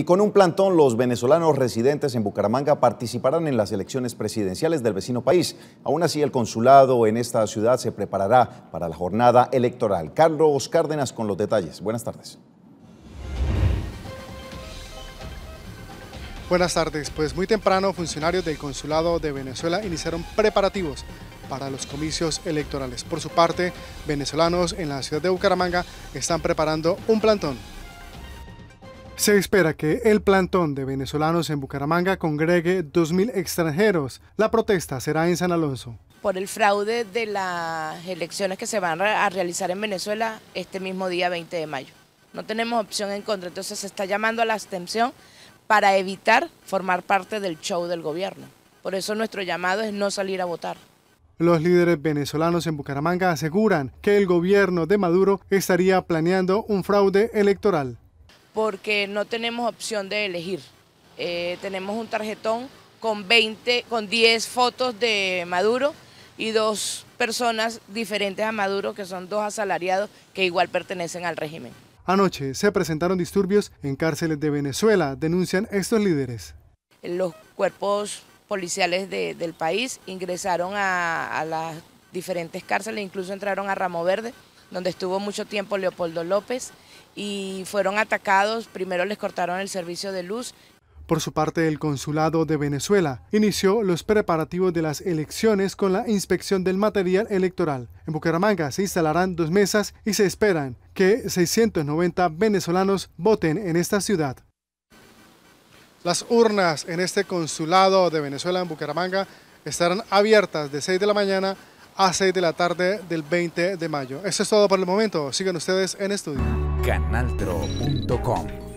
Y con un plantón, los venezolanos residentes en Bucaramanga participarán en las elecciones presidenciales del vecino país. Aún así, el consulado en esta ciudad se preparará para la jornada electoral. Carlos Cárdenas con los detalles. Buenas tardes. Buenas tardes, pues muy temprano funcionarios del Consulado de Venezuela iniciaron preparativos para los comicios electorales. Por su parte, venezolanos en la ciudad de Bucaramanga están preparando un plantón se espera que el plantón de venezolanos en Bucaramanga congregue 2.000 extranjeros. La protesta será en San Alonso. Por el fraude de las elecciones que se van a realizar en Venezuela este mismo día 20 de mayo. No tenemos opción en contra, entonces se está llamando a la abstención para evitar formar parte del show del gobierno. Por eso nuestro llamado es no salir a votar. Los líderes venezolanos en Bucaramanga aseguran que el gobierno de Maduro estaría planeando un fraude electoral porque no tenemos opción de elegir. Eh, tenemos un tarjetón con 20, con 10 fotos de Maduro y dos personas diferentes a Maduro, que son dos asalariados que igual pertenecen al régimen. Anoche se presentaron disturbios en cárceles de Venezuela, denuncian estos líderes. Los cuerpos policiales del país ingresaron a las diferentes cárceles, incluso entraron a Ramo Verde, donde estuvo mucho tiempo Leopoldo López y fueron atacados, primero les cortaron el servicio de luz. Por su parte, el Consulado de Venezuela inició los preparativos de las elecciones con la inspección del material electoral. En Bucaramanga se instalarán dos mesas y se esperan que 690 venezolanos voten en esta ciudad. Las urnas en este Consulado de Venezuela en Bucaramanga estarán abiertas de 6 de la mañana a 6 de la tarde del 20 de mayo. Eso es todo por el momento. Sigan ustedes en estudio. Canaltro.com